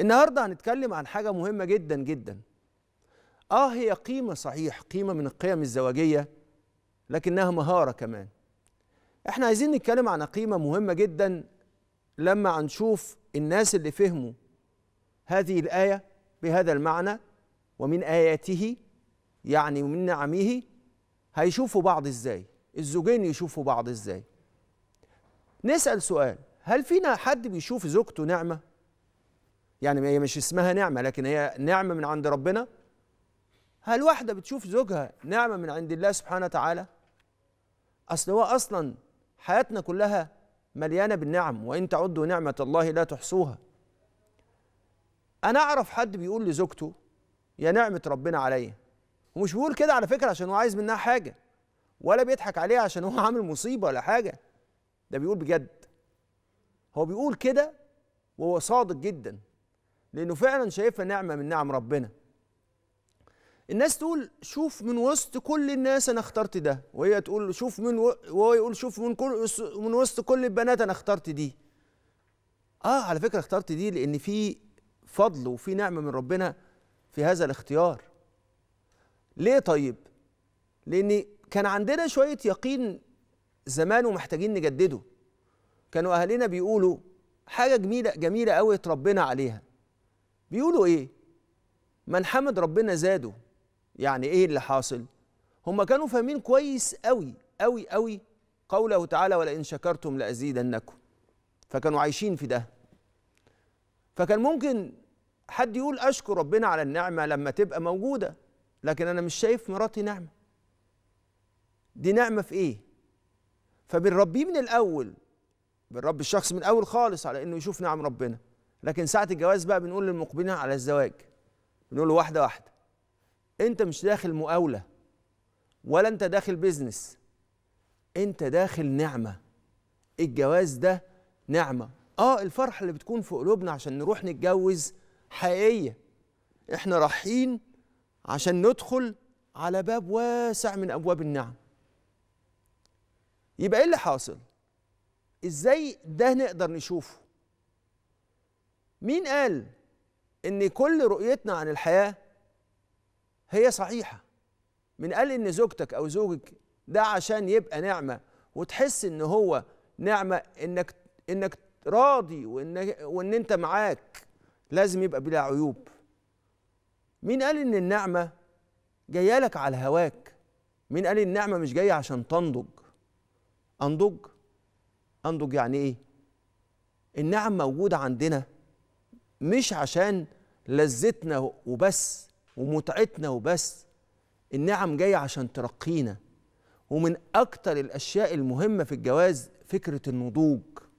النهارده هنتكلم عن حاجه مهمه جدا جدا اه هي قيمه صحيح قيمه من القيم الزواجيه لكنها مهاره كمان احنا عايزين نتكلم عن قيمه مهمه جدا لما هنشوف الناس اللي فهموا هذه الايه بهذا المعنى ومن اياته يعني ومن نعمه هيشوفوا بعض ازاي الزوجين يشوفوا بعض ازاي نسال سؤال هل فينا حد بيشوف زوجته نعمه يعني هي مش اسمها نعمة لكن هي نعمة من عند ربنا هل واحدة بتشوف زوجها نعمة من عند الله سبحانه وتعالى أصل هو أصلا حياتنا كلها مليانة بالنعم وإن تعدوا نعمة الله لا تحصوها أنا أعرف حد بيقول لزوجته يا نعمة ربنا عليا ومش بيقول كده على فكرة عشان هو عايز منها حاجة ولا بيضحك عليها عشان هو عامل مصيبة ولا حاجة ده بيقول بجد هو بيقول كده وهو صادق جدا لانه فعلا شايفها نعمه من نعم ربنا الناس تقول شوف من وسط كل الناس انا اخترت ده وهي تقول شوف من و... وهو يقول شوف من كل من وسط كل البنات انا اخترت دي اه على فكره اخترت دي لان في فضل وفي نعمه من ربنا في هذا الاختيار ليه طيب لان كان عندنا شويه يقين زمان ومحتاجين نجدده كانوا اهالينا بيقولوا حاجه جميله جميله قوي اتربينا عليها بيقولوا ايه من حمد ربنا زاده يعني ايه اللي حاصل هم كانوا فاهمين كويس قوي قوي قوي قوله تعالى ولئن شكرتم لازيدنكم فكانوا عايشين في ده فكان ممكن حد يقول اشكر ربنا على النعمه لما تبقى موجوده لكن انا مش شايف مراتي نعمه دي نعمه في ايه فبنربيه من الاول بنربي الشخص من الاول خالص على انه يشوف نعم ربنا لكن ساعه الجواز بقى بنقول للمقبلين على الزواج بنقول له واحده واحده انت مش داخل مقاوله ولا انت داخل بيزنس انت داخل نعمه الجواز ده نعمه اه الفرحه اللي بتكون في قلوبنا عشان نروح نتجوز حقيقيه احنا رايحين عشان ندخل على باب واسع من ابواب النعم يبقى ايه اللي حاصل ازاي ده نقدر نشوفه مين قال ان كل رؤيتنا عن الحياه هي صحيحه من قال ان زوجتك او زوجك ده عشان يبقى نعمه وتحس ان هو نعمه انك انك راضي وان وان انت معاك لازم يبقى بلا عيوب مين قال ان النعمه جايه لك على هواك مين قال النعمه مش جايه عشان تنضج انضج انضج يعني ايه النعم موجوده عندنا مش عشان لذتنا وبس ومتعتنا وبس النعم جاية عشان ترقينا ومن أكتر الأشياء المهمة في الجواز فكرة النضوج